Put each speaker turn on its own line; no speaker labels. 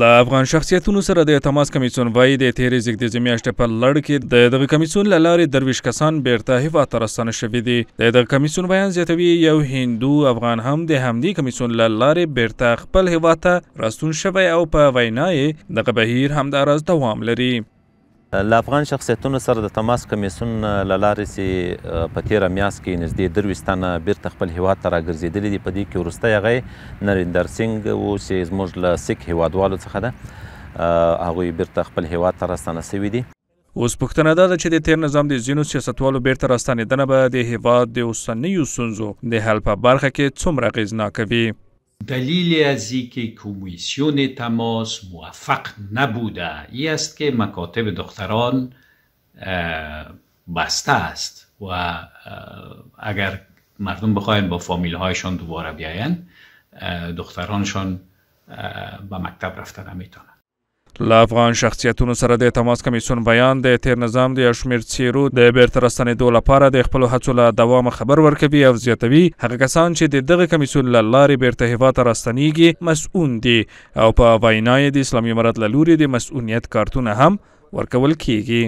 له افغان شخصیتونو سره د تماس کمیسیون وایي د تیرې زیږدیزې میاشتې په لړ کې د دغه کمیسیون له لارې درویش کسان بیرته هیواد ته راستانه شوي دي د دغه کمیسیون بیان زیاتوي یو هندو افغان هم د همدې کمیسیون له لارې بیرته خپل هیواد ته راستون
شوی او په وینا یې دغه بهیر همداراز دوام لري له افغان شخصیتونو سره د تماس کمیسون له لارې چې په تېره میاشت کې نږدې درویشت تنه بیرته خپل هیواد ته راګرځېدلي دي په دې کې وروستی هغه نریندر سینګ و چې زموږ له سیک هیوادوالو څخه ده هغوی بیرته خپل هیواد ته راستانه سوي دي اوس پښتنه
ده چې د تیر نظام د زینو سیاستوالو بیرته راستنیدنه به د هیواد د اوسنیو سنځو د حل په برخه کې څومره غیزنا کوي دلیل از که کمیسیون
تماس موفق نبوده ای است که مکاتب دختران بسته است و اگر مردم بخواین با فامیل هایشان دوباره بیاین دخترانشان به مکتب رفتن نمیتونن
له افغان شخصیتونو سره د تماس کمیسون بیان د تیر نظام د شمیر سیرو د بیرته راستنېدو لپاره د خپل هڅو له دوام خبر ورکوي او زیاتوي هغه کسان چې د دغه کمیسون له لارې بیرته هوا ته راستنېږي مسؤون دي او په وینا د اسلامي امارت له لوري د مسؤونیت کارتونه هم ورکول کیږي